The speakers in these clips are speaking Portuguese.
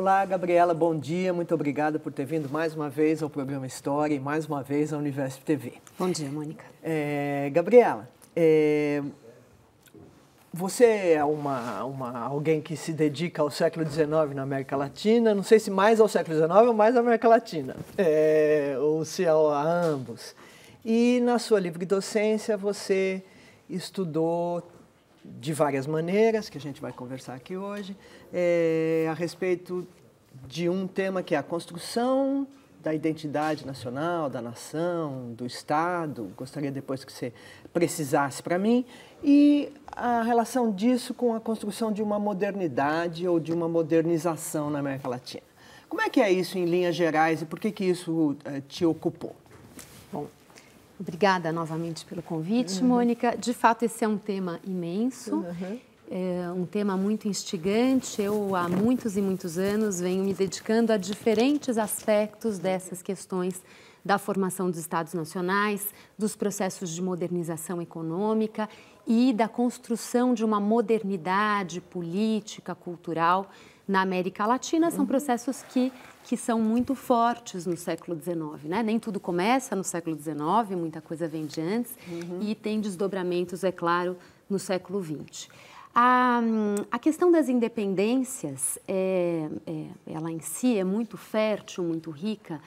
Olá, Gabriela, bom dia. Muito obrigada por ter vindo mais uma vez ao programa História e mais uma vez à Universo TV. Bom dia, Mônica. É, Gabriela, é, você é uma, uma, alguém que se dedica ao século XIX na América Latina, não sei se mais ao século XIX ou mais à América Latina, é, ou se a, a ambos. E na sua livre docência você estudou de várias maneiras, que a gente vai conversar aqui hoje, é, a respeito de um tema que é a construção da identidade nacional, da nação, do Estado, gostaria depois que você precisasse para mim, e a relação disso com a construção de uma modernidade ou de uma modernização na América Latina. Como é que é isso em linhas gerais e por que, que isso eh, te ocupou? Obrigada novamente pelo convite, uhum. Mônica. De fato, esse é um tema imenso, uhum. é um tema muito instigante. Eu, há muitos e muitos anos, venho me dedicando a diferentes aspectos dessas questões da formação dos Estados nacionais, dos processos de modernização econômica e da construção de uma modernidade política, cultural na América Latina são processos que, que são muito fortes no século XIX. Né? Nem tudo começa no século XIX, muita coisa vem de antes uhum. e tem desdobramentos, é claro, no século XX. A, a questão das independências, é, é, ela em si é muito fértil, muito rica,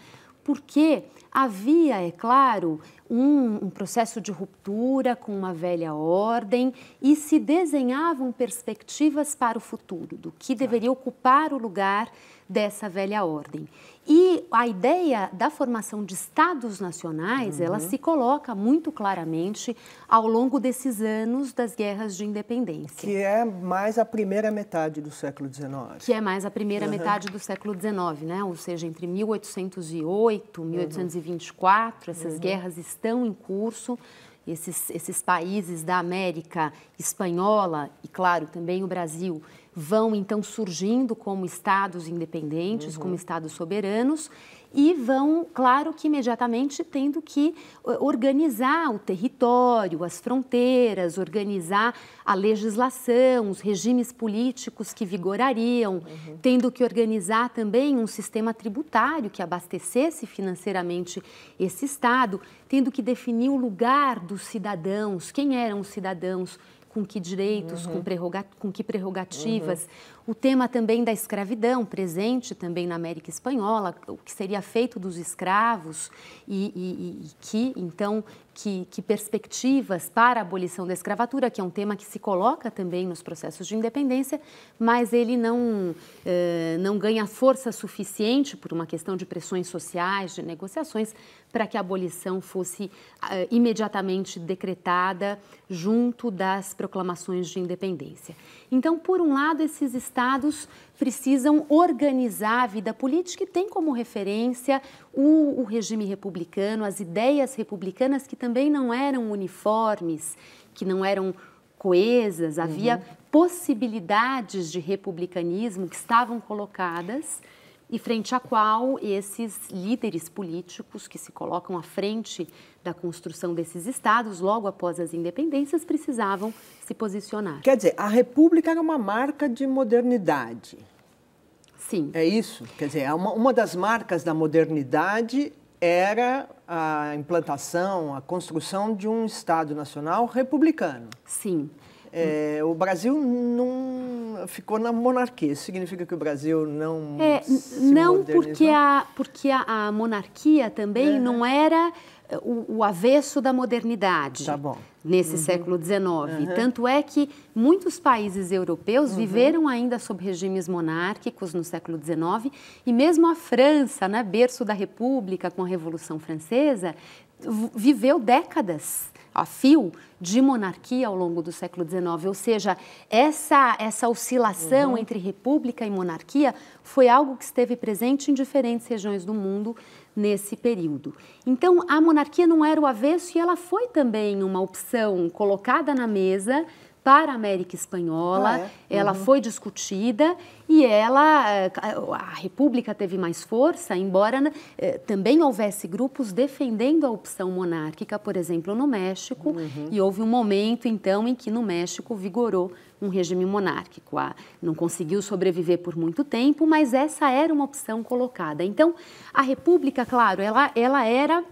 porque Havia, é claro, um, um, processo de ruptura com uma velha ordem e se desenhavam perspectivas para o futuro, do que deveria ocupar o lugar dessa velha ordem. E a ideia da formação de estados nacionais, uhum. ela se coloca muito claramente ao longo desses anos das guerras de independência. Que é mais a primeira metade do século XIX. Que é mais a primeira uhum. metade do século XIX, né? Ou seja, entre 1808 1820 2024, essas uhum. guerras estão em curso. Esses, esses países da América espanhola e, claro, também o Brasil vão então surgindo como estados independentes, uhum. como estados soberanos, e vão, claro que imediatamente tendo que eh, organizar o território, as fronteiras, organizar a legislação, os regimes políticos que vigorariam, uhum. tendo que organizar também um sistema tributário que abastecesse financeiramente esse Estado, tendo que definir o lugar dos cidadãos, quem eram os cidadãos, com que direitos, uhum. com, com que prerrogativas. Uhum. O tema também da escravidão, presente também na América Espanhola, o que seria feito dos escravos e, e, e que, então, que, que, perspectivas para a abolição da escravatura, que é um tema que se coloca também nos processos de independência, mas ele não, eh, não ganha força suficiente por uma questão de pressões sociais, de negociações, para que a abolição fosse eh, imediatamente decretada junto das proclamações de independência. Então, por um lado, esses estados precisam organizar a vida política e tem como referência o, o regime republicano, as ideias republicanas que também não eram uniformes, que não eram coesas, havia uhum. possibilidades de republicanismo que estavam colocadas e frente à qual esses líderes políticos que se colocam à frente da construção desses estados logo após as independências precisavam se posicionar. Quer dizer, a República era uma marca de modernidade. Sim. É isso? Quer dizer, é uma, uma das marcas da modernidade era a implantação, a construção de um Estado Nacional republicano. Sim. É, o Brasil não ficou na monarquia. Isso significa que o Brasil não é, não porque a porque a, a monarquia também é. não era eh, o, o, avesso da modernidade tá nesse uhum. século XIX. Uhum. Tanto é que muitos países europeus uhum. viveram ainda sob regimes monárquicos no século XIX e mesmo a França, né berço da República com a Revolução Francesa, viveu décadas a fio de monarquia ao longo do século XIX, ou seja, essa essa oscilação uhum. entre república e monarquia foi algo que esteve presente em diferentes regiões do mundo nesse período. Então, a monarquia não era o avesso e ela foi também uma opção colocada na mesa para a América Espanhola, ah, é? ela uhum. foi discutida e ela, eh, a República teve mais força, embora né, eh, também houvesse grupos defendendo a opção monárquica, por exemplo, no México, uhum. e houve um momento, então, em que no México vigorou um regime monárquico. não conseguiu sobreviver por muito tempo, mas essa era uma opção colocada. Então, a República, claro, ela, ela era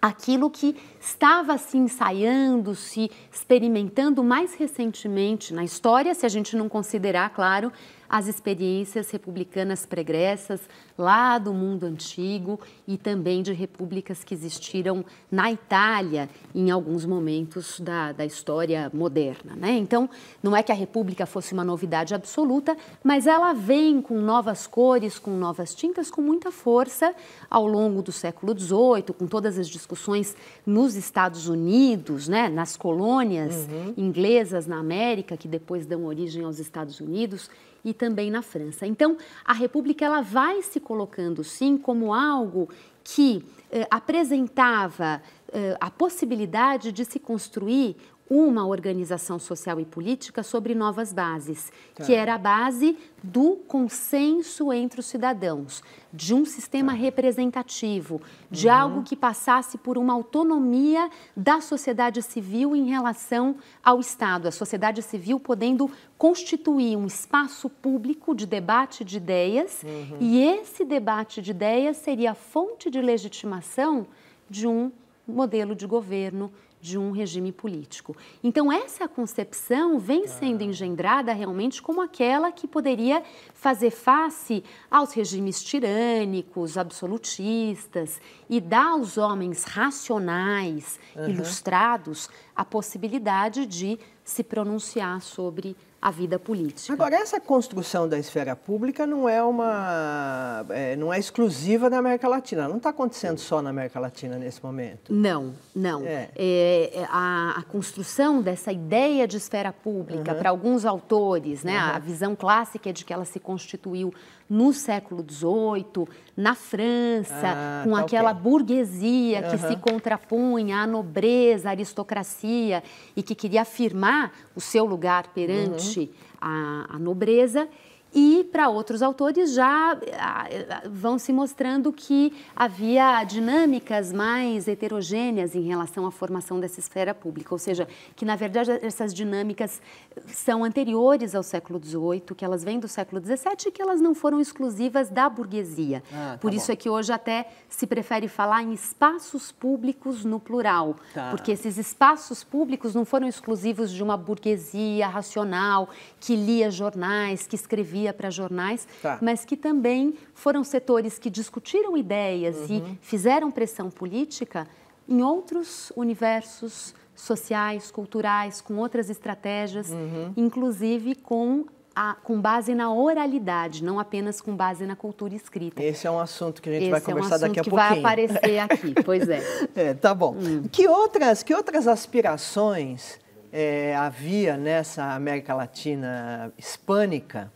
aquilo que estava se ensaiando, se experimentando mais recentemente na história, se a gente não considerar, claro, as experiências republicanas pregressas lá do mundo antigo e também de repúblicas que existiram na Itália em alguns momentos da, da história moderna. Né? Então, não é que a república fosse uma novidade absoluta, mas ela vem com novas cores, com novas tintas, com muita força ao longo do século XVIII, com todas as discussões nos Estados Unidos, né? nas colônias uhum. inglesas na América, que depois dão origem aos Estados Unidos e também na França. Então, a República ela vai se colocando sim como algo que eh, apresentava eh, a possibilidade de se construir uma organização social e política sobre novas bases, tá. que era a base do consenso entre os cidadãos, de um sistema tá. representativo, de uhum. algo que passasse por uma autonomia da sociedade civil em relação ao Estado, a sociedade civil podendo constituir um espaço público de debate de ideias, uhum. e esse debate de ideias seria a fonte de legitimação de um modelo de governo de um regime político. Então, essa concepção vem sendo ah. engendrada realmente como aquela que poderia fazer face aos regimes tirânicos, absolutistas e dar aos homens racionais, uhum. ilustrados, a possibilidade de se pronunciar sobre a vida política. Agora, essa construção da esfera pública não é uma. É, não é exclusiva da América Latina, não está acontecendo só na América Latina nesse momento. Não, não. É. É, é a, a, construção dessa ideia de esfera pública, uhum. para alguns autores, né, uhum. a visão clássica é de que ela se constituiu no século XVIII, na França, ah, tá com tá aquela okay. burguesia uhum. que se contrapunha à nobreza, à aristocracia e que queria afirmar o seu lugar perante uhum. a, a nobreza. E para outros autores já ah, vão se mostrando que havia dinâmicas mais heterogêneas em relação à formação dessa esfera pública, ou seja, que na verdade essas dinâmicas são anteriores ao século XVIII, que elas vêm do século XVII e que elas não foram exclusivas da burguesia. Ah, tá Por isso bom. é que hoje até se prefere falar em espaços públicos no plural, tá. porque esses espaços públicos não foram exclusivos de uma burguesia racional que lia jornais, que escrevia para jornais, tá. mas que também foram setores que discutiram ideias uhum. e fizeram pressão política em outros universos sociais, culturais, com outras estratégias, uhum. inclusive com a, com base na oralidade, não apenas com base na cultura escrita. Esse é um assunto que a gente Esse vai conversar é um daqui a pouquinho. Vai aparecer aqui, pois é. é tá bom. Hum. Que outras, que outras aspirações é, havia nessa América Latina hispânica?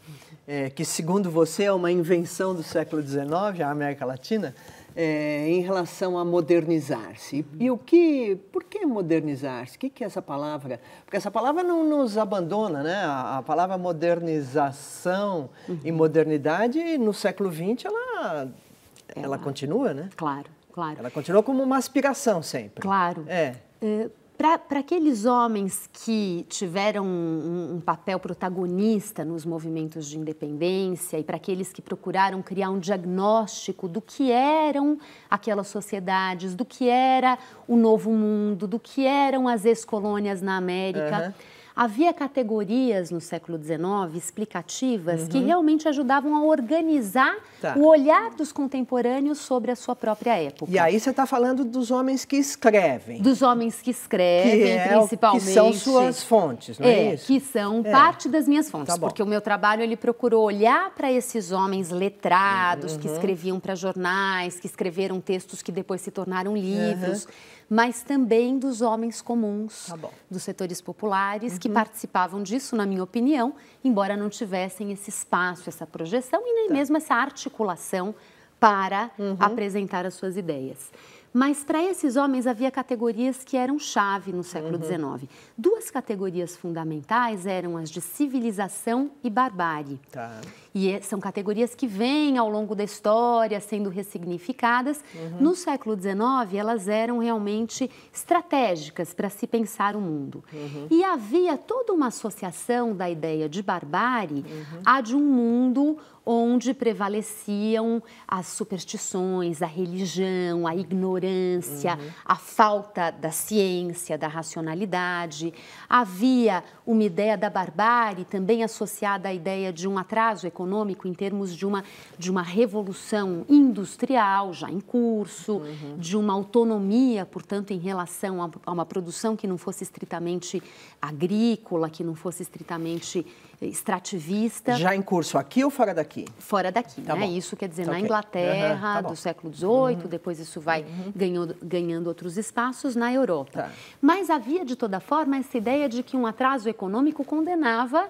é, que segundo você é uma invenção do século XIX, a América Latina, é, em relação a modernizar-se. E, o que, por que modernizar-se? O que, que é essa palavra? Porque essa palavra não nos abandona, né? A, a palavra modernização uhum. e modernidade no século XX ela, ela, ela continua, né? Claro, claro. Ela continua como uma aspiração sempre. Claro. É. Uh, para aqueles homens que tiveram um, um, papel protagonista nos movimentos de independência e para aqueles que procuraram criar um diagnóstico do que eram aquelas sociedades, do que era o novo mundo, do que eram as ex-colônias na América. Uhum havia categorias no século XIX explicativas uhum. que realmente ajudavam a organizar tá. o olhar dos contemporâneos sobre a sua própria época. E aí você está falando dos homens que escrevem. Dos homens que escrevem, que é, principalmente. Que são suas fontes, não é, é isso? Que são é. parte das minhas tá fontes, tá porque o meu trabalho ele procurou olhar para esses homens letrados uhum. que escreviam para jornais, que escreveram textos que depois se tornaram uhum. livros. Uhum mas também dos homens comuns, tá dos setores populares, uhum que uhum. participavam disso, na minha opinião, embora não tivessem esse espaço, essa projeção e nem tá. mesmo essa articulação para uhum. apresentar as suas ideias. Mas para esses homens havia categorias que eram chave no século XIX. Uhum. Duas categorias fundamentais eram as de civilização e barbárie. Tá. E é, são categorias que vêm ao longo da história sendo ressignificadas. Uhum. No século XIX, elas eram realmente estratégicas para se pensar o mundo. Uhum. E havia toda uma associação da ideia de barbárie uhum. à de um mundo onde prevaleciam as superstições, a religião, a ignorância, uhum. a falta da ciência, da racionalidade. Havia uma ideia da barbárie também associada à ideia de um atraso econômico em termos de uma, de uma revolução industrial já em curso, uhum. de uma autonomia, portanto, em relação a, a uma produção que não fosse estritamente agrícola, que não fosse estritamente extrativista. Já em curso aqui ou fora daqui? Fora daqui, tá né? Bom. Isso quer dizer tá na Inglaterra uhum, tá do século XVIII, uhum. depois isso vai uhum. ganhando, ganhando outros espaços na Europa. Tá. Mas havia de toda forma essa ideia de que um atraso econômico condenava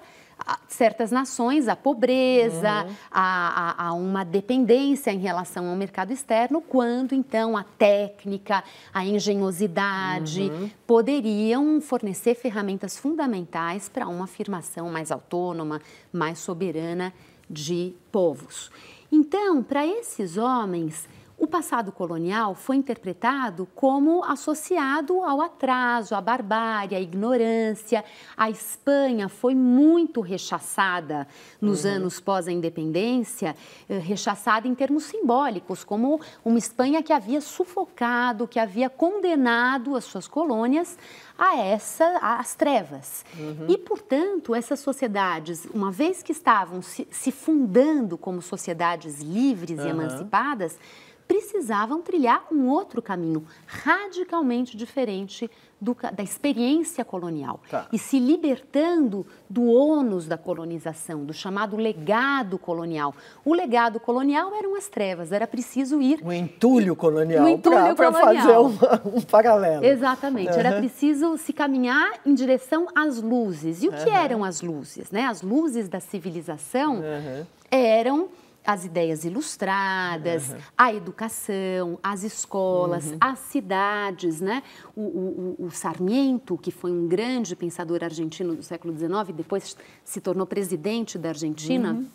certas nações a pobreza, uhum. a, a, a, uma dependência em relação ao mercado externo, quanto então a técnica, a engenhosidade uhum. poderiam fornecer ferramentas fundamentais para uma afirmação mais autônoma, mais soberana de povos. Então, para esses homens, o passado colonial foi interpretado como associado ao atraso, à barbárie, à ignorância. A Espanha foi muito rechaçada nos uhum. anos pós a independência, eh, rechaçada em termos simbólicos, como uma Espanha que havia sufocado, que havia condenado as suas colônias a essa às trevas. Uhum. E, portanto, essas sociedades, uma vez que estavam se, se fundando como sociedades livres uhum. e emancipadas, precisavam trilhar um outro caminho radicalmente diferente do, da experiência colonial tá. e se libertando do ônus da colonização, do chamado legado colonial. O legado colonial eram as trevas, era preciso ir. O entulho colonial. para fazer um, um paralelo. Exatamente, uhum. era preciso se caminhar em direção às luzes. E o uhum. que eram as luzes? Né? As luzes da civilização uhum. eram as ideias ilustradas, uhum. a educação, as escolas, uhum. as cidades, né? O, o, o, Sarmiento, que foi um grande pensador argentino do século XIX, depois se tornou presidente da Argentina, uhum.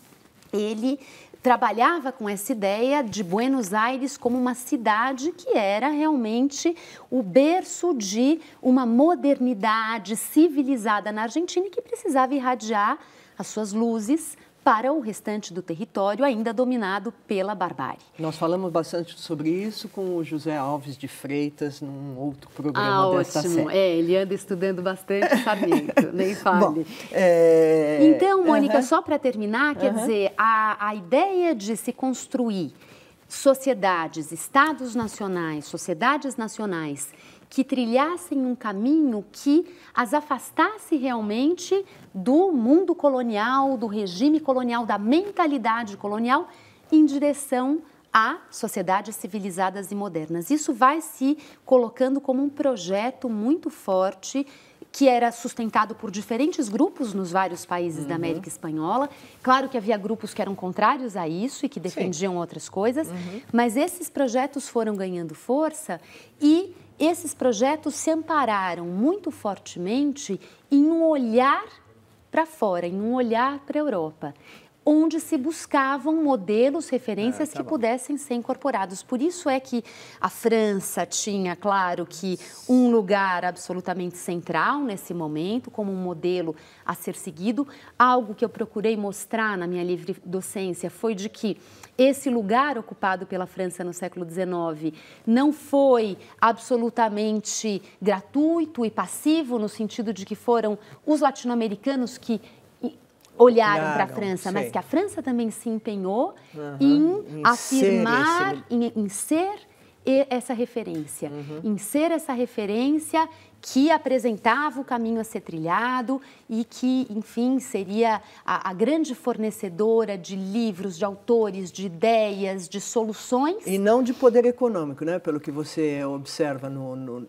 ele trabalhava com essa ideia de Buenos Aires como uma cidade que era realmente o berço de uma modernidade civilizada na Argentina e que precisava irradiar as suas luzes para o restante do território ainda dominado pela barbárie. Nós falamos bastante sobre isso com o José Alves de Freitas num outro programa ah, dessa ótimo. série. É, ele anda estudando bastante Sarmento, nem fale. Bom, é... Então, Mônica, uhum. só para terminar, quer uhum. dizer, a, a ideia de se construir sociedades, estados nacionais, sociedades nacionais que trilhassem um caminho que as afastasse realmente do mundo colonial, do regime colonial, da mentalidade colonial, em direção a sociedades civilizadas e modernas. Isso vai se colocando como um projeto muito forte que era sustentado por diferentes grupos nos vários países uhum. da América Espanhola. Claro que havia grupos que eram contrários a isso e que defendiam Sim. outras coisas, uhum. mas esses projetos foram ganhando força e esses projetos se ampararam muito fortemente em um olhar para fora, em um olhar para a Europa onde se buscavam modelos, referências ah, tá que bom. pudessem ser incorporados. Por isso é que a França tinha, claro, que um lugar absolutamente central nesse momento, como um modelo a ser seguido. Algo que eu procurei mostrar na minha livre docência foi de que esse lugar ocupado pela França no século XIX não foi absolutamente gratuito e passivo, no sentido de que foram os latino-americanos que olharam para a França, mas que a França também se empenhou uhum. em, em, afirmar, ser esse... em, em, ser essa referência, uhum. em ser essa referência que apresentava o caminho a ser trilhado e que, enfim, seria a, a, grande fornecedora de livros, de autores, de ideias, de soluções. E não de poder econômico, né? Pelo que você observa no, no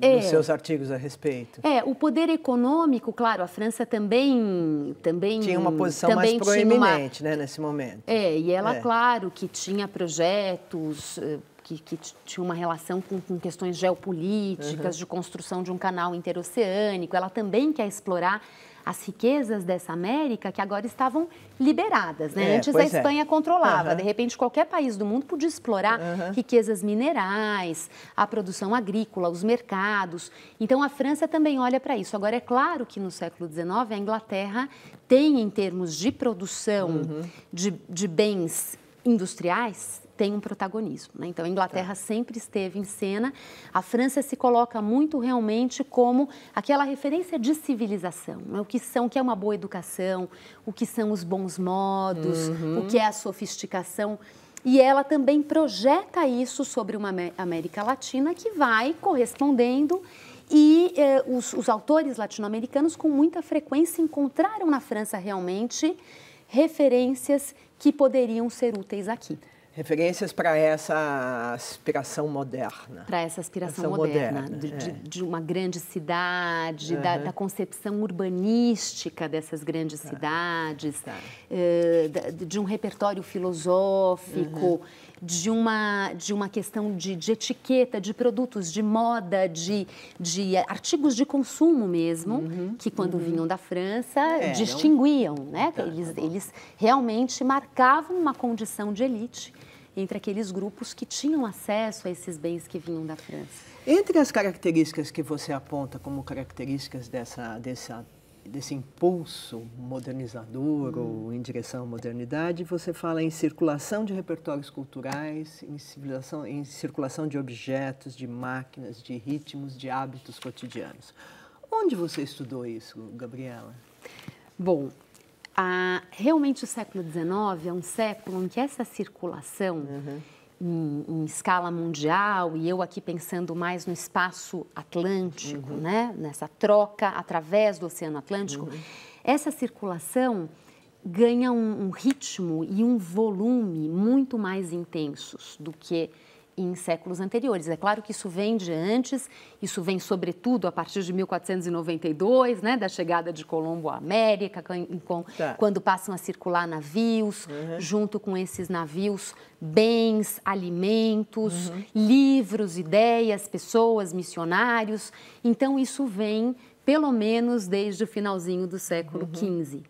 é, nos seus artigos a respeito. É, o poder econômico, claro, a França também... também tinha uma posição mais proeminente uma, né, nesse momento. É, e ela, é. claro, que tinha projetos... Eh, que, que, tinha uma relação com, com questões geopolíticas, uhum. de construção de um canal interoceânico. Ela também quer explorar as riquezas dessa América que agora estavam liberadas, né? É, Antes a é. Espanha é. controlava, uhum. de repente qualquer país do mundo podia explorar uhum. riquezas minerais, a produção agrícola, os mercados. Então a França também olha para isso. Agora é claro que no século XIX a Inglaterra tem em termos de produção uhum. de, de bens industriais tem um protagonismo. Né? Então, a Inglaterra tá. sempre esteve em cena. A França se coloca muito realmente como aquela referência de civilização. Né? O que são, o que é uma boa educação, o que são os bons modos, uhum. o que é a sofisticação. E ela também projeta isso sobre uma América Latina que vai correspondendo e eh, os, os, autores latino-americanos, com muita frequência, encontraram na França realmente referências que poderiam ser úteis aqui. Referências para essa aspiração moderna. Para essa aspiração moderna, moderna de, é. de, uma grande cidade, uhum. da, da, concepção urbanística dessas grandes tá. cidades, tá. Uh, de, de um repertório filosófico. Uhum de uma, de uma questão de, de etiqueta, de produtos, de moda, de, de artigos de consumo mesmo, uhum, que quando uhum. vinham da França é, distinguiam, né? Tá, tá eles, tá eles realmente marcavam uma condição de elite entre aqueles grupos que tinham acesso a esses bens que vinham da França. Entre as características que você aponta como características dessa, dessa desse impulso modernizador hum. ou em direção à modernidade, você fala em circulação de repertórios culturais, em, civilização, em circulação de objetos, de máquinas, de ritmos, de hábitos cotidianos. Onde você estudou isso, Gabriela? Bom, a, realmente o século XIX é um século em que essa circulação uhum em, em, escala mundial e eu aqui pensando mais no espaço atlântico, uhum. né? nessa troca através do Oceano Atlântico, uhum. essa circulação ganha um, um, ritmo e um volume muito mais intensos do que em séculos anteriores. É claro que isso vem de antes, isso vem sobretudo a partir de 1492, né, da chegada de Colombo à América, com, tá. quando passam a circular navios, uhum. junto com esses navios, bens, alimentos, uhum. livros, ideias, pessoas, missionários. Então isso vem pelo menos desde o finalzinho do século XV. Uhum.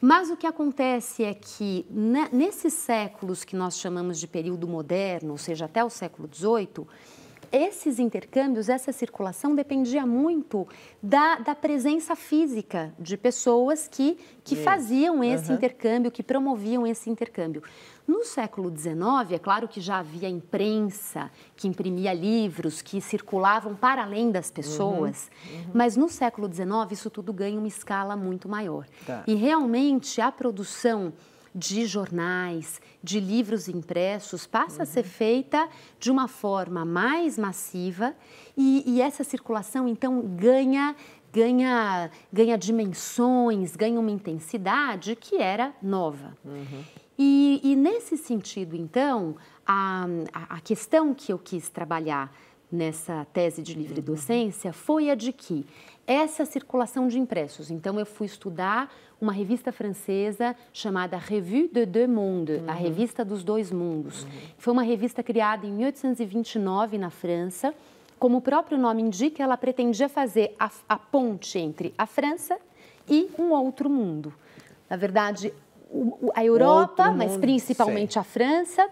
Mas o que acontece é que né, nesses séculos que nós chamamos de período moderno, ou seja, até o século XVIII, esses intercâmbios, essa circulação dependia muito da, da presença física de pessoas que, que faziam esse uhum. intercâmbio, que promoviam esse intercâmbio. No século XIX, é claro que já havia imprensa que imprimia livros que circulavam para além das pessoas, uhum, uhum. mas no século XIX isso tudo ganha uma escala muito maior. Tá. E realmente a produção de jornais, de livros impressos, passa uhum. a ser uhum. feita de uma forma mais massiva e, e essa circulação então ganha ganha ganha dimensões, ganha uma intensidade que era nova. Uhum. E, e nesse sentido, então, a, a questão que eu quis trabalhar nessa tese de livre docência foi a de que essa circulação de impressos. Então, eu fui estudar uma revista francesa chamada Revue de Deux Mondes, uhum. a Revista dos Dois Mundos. Uhum. Foi uma revista criada em 1829 na França. Como o próprio nome indica, ela pretendia fazer a, a ponte entre a França e um outro mundo. Na verdade, a Europa, mas principalmente Sim. a França,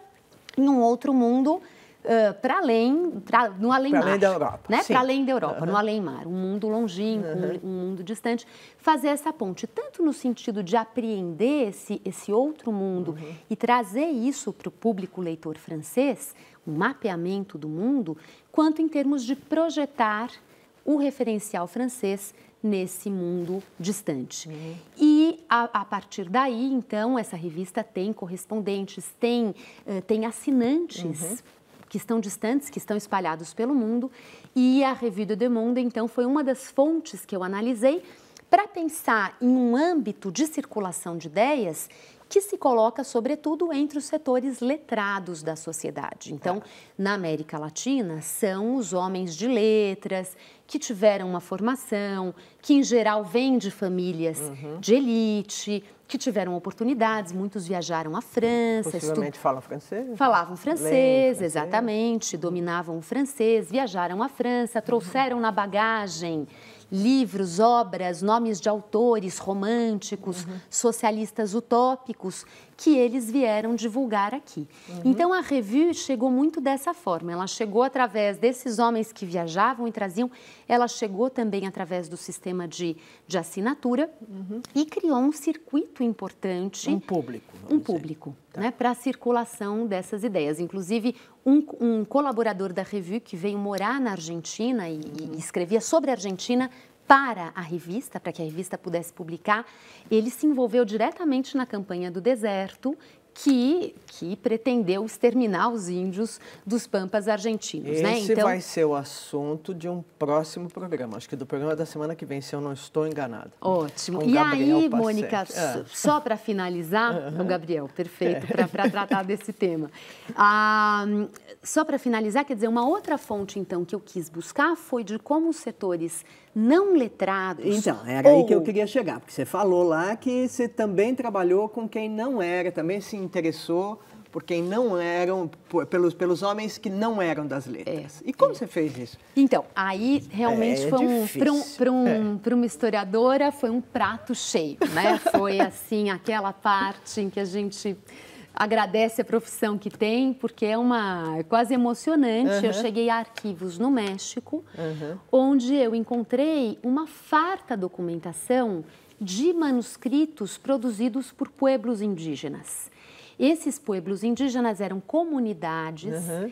em um outro mundo Uh, ah, para além, pra, no além mar Para né? além da Europa, né? Para além da Europa, uhum. no além mar, um mundo longínquo, uhum. um, um, mundo distante, fazer essa ponte tanto no sentido de apreender esse, esse outro mundo uhum. e trazer isso para o público leitor francês, um mapeamento do mundo, quanto em termos de projetar o referencial francês nesse mundo distante. Uhum. E e a, a, partir daí, então, essa revista tem correspondentes, tem, uh, tem assinantes. Uhum. Que estão distantes, que estão espalhados pelo mundo. E a Revue do mundo então, foi uma das fontes que eu analisei para pensar em um âmbito de circulação de ideias que se coloca, sobretudo, entre os setores letrados da sociedade. Então, na América Latina, são os homens de letras, que tiveram uma formação, que em geral vêm de famílias uhum. de elite, que tiveram oportunidades, muitos viajaram à França. Possivelmente estu... falam francês. Falavam francês, francês, exatamente, dominavam o francês, viajaram à França, uhum. trouxeram uhum. na bagagem livros, obras, nomes de autores românticos, uhum. socialistas utópicos, que eles vieram divulgar aqui. Uhum. Então a revue chegou muito dessa forma. Ela chegou através desses homens que viajavam e traziam, ela chegou também através do sistema de, de assinatura uhum. e criou um circuito importante. Um público. Um público. Tá. Né, para a circulação dessas ideias. Inclusive, um, um, colaborador da Revue que veio morar na Argentina e, e escrevia sobre a Argentina para a revista, para que a revista pudesse publicar, ele se envolveu diretamente na campanha do deserto que, que pretendeu exterminar os índios dos Pampas argentinos. Né? Esse né? então... vai ser o assunto de um próximo programa. Acho que do programa da semana que vem, se eu não estou enganada. Ótimo. e Gabriel aí, Mônica, é. só para finalizar, o Gabriel, perfeito, para tratar desse tema. Ah, só para finalizar, quer dizer, uma outra fonte, então, que eu quis buscar foi de como os setores não letrados. Então, era ou... aí que eu queria chegar, porque você falou lá que você também trabalhou com quem não era, também se interessou por quem não eram, por, pelos, pelos homens que não eram das letras. É, e como é. você fez isso? Então, aí realmente é, é foi um, para um, um, é. uma historiadora, foi um prato cheio, né? Foi assim, aquela parte em que a gente agradece a profissão que tem, porque é uma é quase emocionante. Uhum. Eu cheguei a arquivos no México, uhum. onde eu encontrei uma farta documentação de manuscritos produzidos por pueblos indígenas. Esses pueblos indígenas eram comunidades uhum.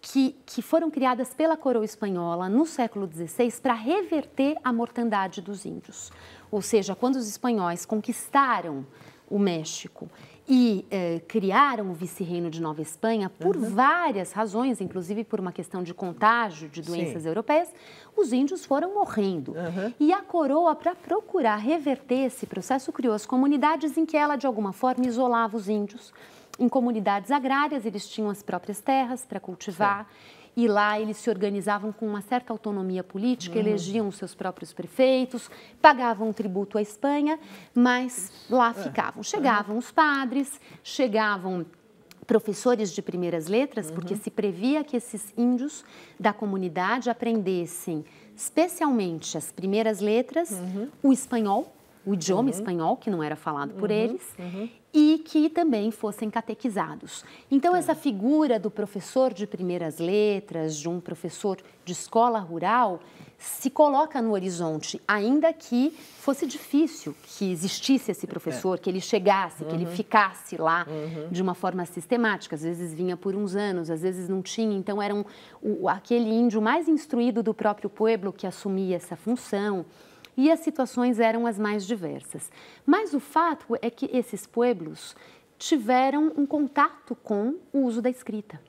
que, que foram criadas pela coroa espanhola no século XVI para reverter a mortandade dos índios. Ou seja, quando os espanhóis conquistaram o México e eh, criaram o vice-reino de Nova Espanha por uhum. várias razões, inclusive por uma questão de contágio de doenças Sim. europeias, os índios foram morrendo. Uhum. E a coroa, para procurar reverter esse processo, criou as comunidades em que ela, de alguma forma, isolava os índios. Em comunidades agrárias, eles tinham as próprias terras para cultivar. Sim e lá eles se organizavam com uma certa autonomia política, uhum. elegiam os seus próprios prefeitos, pagavam tributo à Espanha, mas lá é. ficavam. Uhum. Chegavam os padres, chegavam professores de primeiras letras, uhum. porque se previa que esses índios da comunidade aprendessem especialmente as primeiras letras, uhum. o espanhol, o idioma uhum. espanhol, que não era falado por uhum. eles, uhum. e que também fossem catequizados. Então, essa tá. figura do professor de primeiras letras, de um professor de escola rural, se coloca no horizonte, ainda que fosse difícil que existisse esse professor, é. que ele chegasse, que ele uhum. ficasse lá uhum. de uma forma sistemática. Às vezes vinha por uns anos, às vezes não tinha. Então, era um, o, aquele índio mais instruído do próprio pueblo que assumia essa função e as situações eram as mais diversas. Mas o fato é que esses pueblos tiveram um contato com o uso da escrita.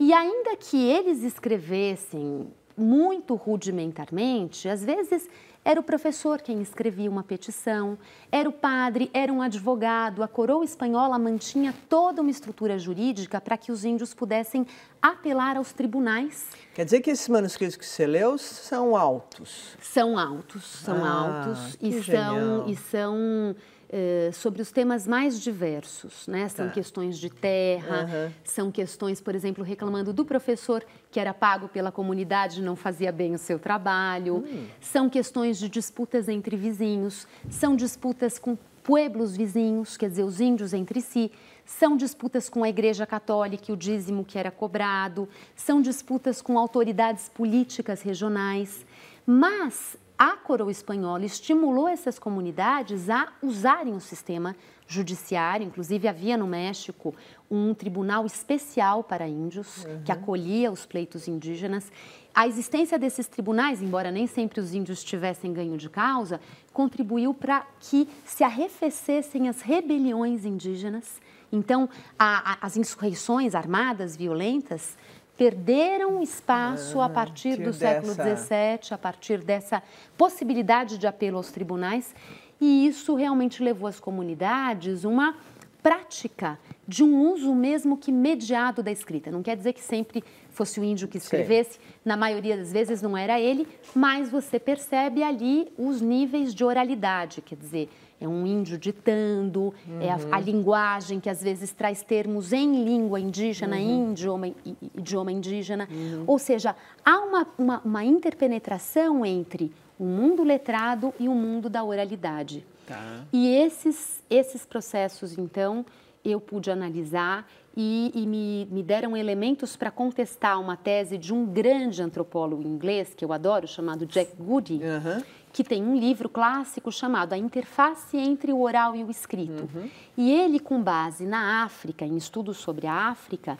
E ainda que eles escrevessem muito rudimentarmente, às vezes era o professor quem escrevia uma petição, era o padre, era um advogado. A coroa espanhola mantinha toda uma estrutura jurídica para que os índios pudessem apelar aos tribunais. Quer dizer que esses manuscritos que você leu são altos? São altos, são ah, altos e são, e são eh, sobre os temas mais diversos, né? Tá. São tá. questões de terra, uhum. são questões, por exemplo, reclamando do professor que era pago pela comunidade não fazia bem o seu trabalho, hum. são questões de disputas entre vizinhos, são disputas com pueblos vizinhos, quer dizer, os índios entre si, são disputas com a Igreja Católica e o dízimo que era cobrado, são disputas com autoridades políticas regionais. Mas a coroa espanhola estimulou essas comunidades a usarem o sistema judiciário. Inclusive, havia no México um tribunal especial para índios, uhum. que acolhia os pleitos indígenas. A existência desses tribunais, embora nem sempre os índios tivessem ganho de causa, contribuiu para que se arrefecessem as rebeliões indígenas. Então, a, a, as insurreições armadas violentas perderam espaço ah, a partir do século XVII, a partir dessa possibilidade de apelo aos tribunais. E isso realmente levou as comunidades uma prática de um uso mesmo que mediado da escrita. Não quer dizer que sempre fosse o índio que escrevesse, na maioria das vezes não era ele, mas você percebe ali os níveis de oralidade, quer dizer, é um índio ditando, uhum. é a, uhum. a, linguagem que às vezes traz termos em língua indígena, uhum. em idioma, idioma indígena. Uhum. Ou seja, há uma, uma, uma interpenetração entre o mundo letrado e o mundo da oralidade. Tá. E esses, esses processos, então, eu pude analisar e, e me, me, deram elementos para contestar uma tese de um grande antropólogo inglês, que eu adoro, chamado Jack Goody, uhum. que tem um livro clássico chamado A Interface entre o Oral e o Escrito. Uhum. E ele, com base na África, em estudos sobre a África,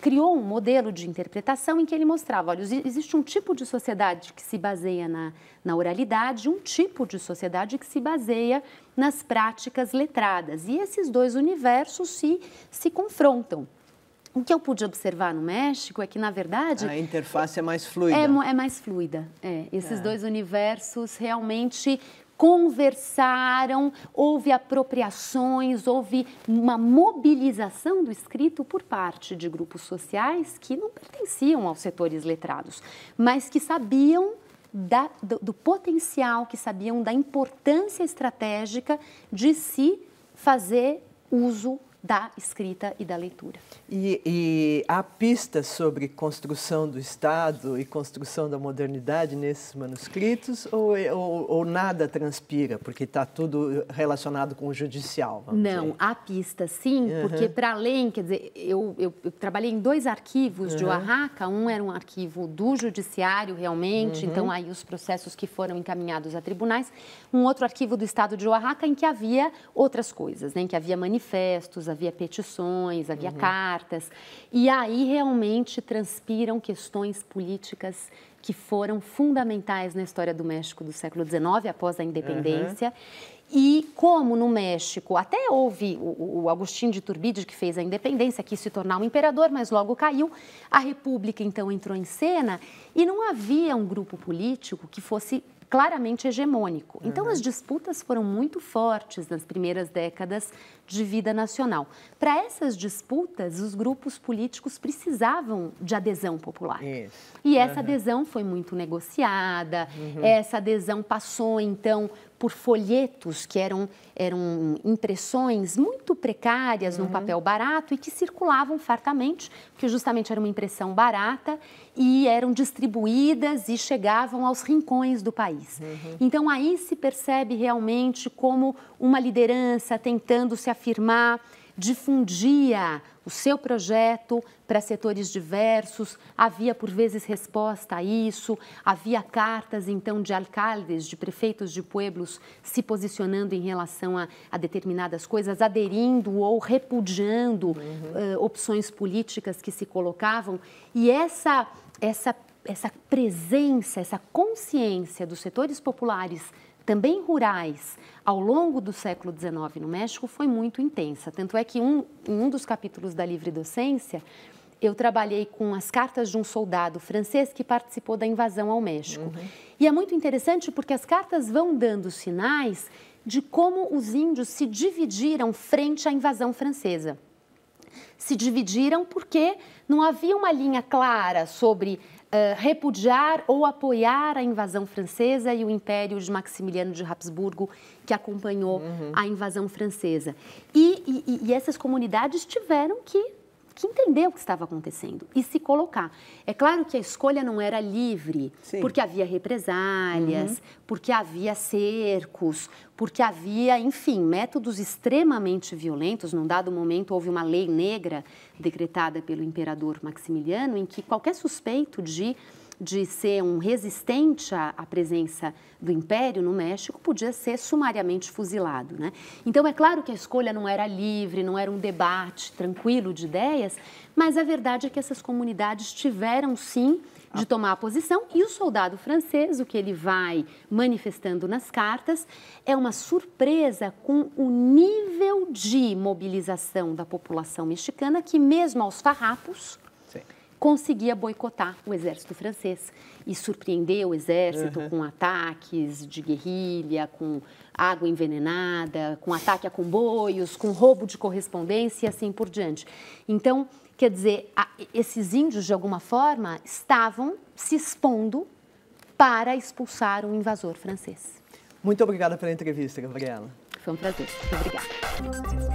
criou um modelo de interpretação em que ele mostrava, olha, existe um tipo de sociedade que se baseia na, na oralidade, um tipo de sociedade que se baseia nas práticas letradas. E esses dois universos se, se confrontam. O que eu pude observar no México é que, na verdade. A interface é mais fluida. É, é mais fluida. É. Esses é. dois universos realmente conversaram, houve apropriações, houve uma mobilização do escrito por parte de grupos sociais que não pertenciam aos setores letrados, mas que sabiam da, do, do potencial que sabiam, da importância estratégica de se fazer uso da escrita e da leitura. E, e há pistas sobre construção do Estado e construção da modernidade nesses manuscritos ou, é, ou, ou nada transpira, porque está tudo relacionado com o judicial? Não, dizer. há pistas sim, uhum. porque para além, quer dizer, eu, eu, eu, trabalhei em dois arquivos uhum. de Oaxaca, um era um arquivo do judiciário realmente, uhum. então aí os processos que foram encaminhados a tribunais, um outro arquivo do Estado de Oaxaca em que havia outras coisas, né, em que havia manifestos, havia petições, havia uhum. cartas, e aí realmente transpiram questões políticas que foram fundamentais na história do México do século XIX, após a uhum. independência. Uhum. E como no México até houve o, o Agostinho de Turbide, que fez a independência, quis se tornar um imperador, mas logo caiu, a República então entrou em cena e não havia um grupo político que fosse claramente hegemônico. Então, uhum. as disputas foram muito fortes nas primeiras décadas de vida nacional. Para essas disputas, os grupos políticos precisavam de adesão popular. Isso. E essa uhum. adesão foi muito negociada, uhum. essa adesão passou, então, por folhetos que eram, eram impressões muito precárias uhum. num papel barato e que circulavam fartamente, porque justamente era uma impressão barata e eram distribuídas e chegavam aos rincões do país. Uhum. Então aí se percebe realmente como uma liderança tentando se afirmar, difundia o seu projeto para setores diversos, havia por vezes resposta a isso, havia cartas então de alcaldes, de prefeitos de pueblos se posicionando em relação a, a determinadas coisas, aderindo ou repudiando uhum. uh, opções políticas que se colocavam. E essa, essa, essa presença, essa consciência dos setores populares também rurais, ao longo do século XIX no México, foi muito intensa. Tanto é que um, em um dos capítulos da Livre Docência, eu trabalhei com as cartas de um soldado francês que participou da invasão ao México. Uhum. E é muito interessante porque as cartas vão dando sinais de como os índios se dividiram frente à invasão francesa. Se dividiram porque não havia uma linha clara sobre eh, repudiar ou apoiar a invasão francesa e o império de Maximiliano de Habsburgo, que acompanhou uhum. a invasão francesa. E, e, e essas comunidades tiveram que que entender o que estava acontecendo e se colocar. É claro que a escolha não era livre, Sim. porque havia represálias, uhum. porque havia cercos, porque havia, enfim, métodos extremamente violentos. Num dado momento, houve uma lei negra decretada pelo imperador Maximiliano em que qualquer suspeito de de ser um resistente à, à, presença do Império no México, podia ser sumariamente fuzilado. Né? Então, é claro que a escolha não era livre, não era um debate tranquilo de ideias, mas a verdade é que essas comunidades tiveram, sim, de tomar a posição. E o soldado francês, o que ele vai manifestando nas cartas, é uma surpresa com o nível de mobilização da população mexicana, que mesmo aos farrapos, conseguia boicotar o exército francês e surpreender o exército uhum. com ataques de guerrilha, com água envenenada, com ataque a comboios, com roubo de correspondência e assim por diante. Então, quer dizer, a, esses índios, de alguma forma, estavam se expondo para expulsar um invasor francês. Muito obrigada pela entrevista, Gabriela. Foi um prazer. Muito obrigada.